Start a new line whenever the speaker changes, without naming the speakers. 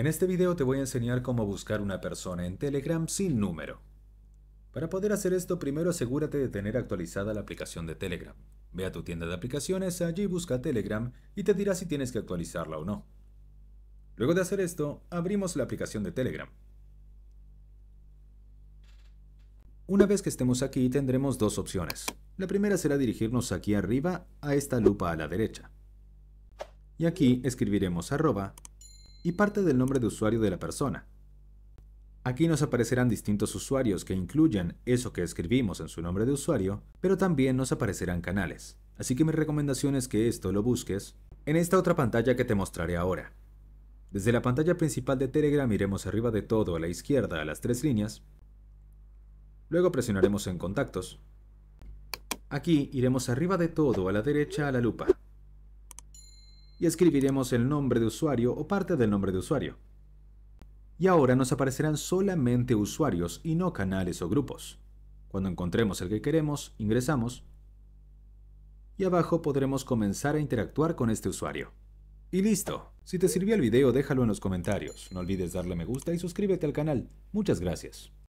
En este video te voy a enseñar cómo buscar una persona en Telegram sin número. Para poder hacer esto, primero asegúrate de tener actualizada la aplicación de Telegram. Ve a tu tienda de aplicaciones, allí busca Telegram y te dirá si tienes que actualizarla o no. Luego de hacer esto, abrimos la aplicación de Telegram. Una vez que estemos aquí tendremos dos opciones. La primera será dirigirnos aquí arriba a esta lupa a la derecha. Y aquí escribiremos arroba y parte del nombre de usuario de la persona. Aquí nos aparecerán distintos usuarios que incluyan eso que escribimos en su nombre de usuario, pero también nos aparecerán canales. Así que mi recomendación es que esto lo busques en esta otra pantalla que te mostraré ahora. Desde la pantalla principal de Telegram iremos arriba de todo a la izquierda a las tres líneas. Luego presionaremos en contactos. Aquí iremos arriba de todo a la derecha a la lupa y escribiremos el nombre de usuario o parte del nombre de usuario. Y ahora nos aparecerán solamente usuarios y no canales o grupos. Cuando encontremos el que queremos, ingresamos y abajo podremos comenzar a interactuar con este usuario. Y listo. Si te sirvió el video déjalo en los comentarios. No olvides darle me gusta y suscríbete al canal. Muchas gracias.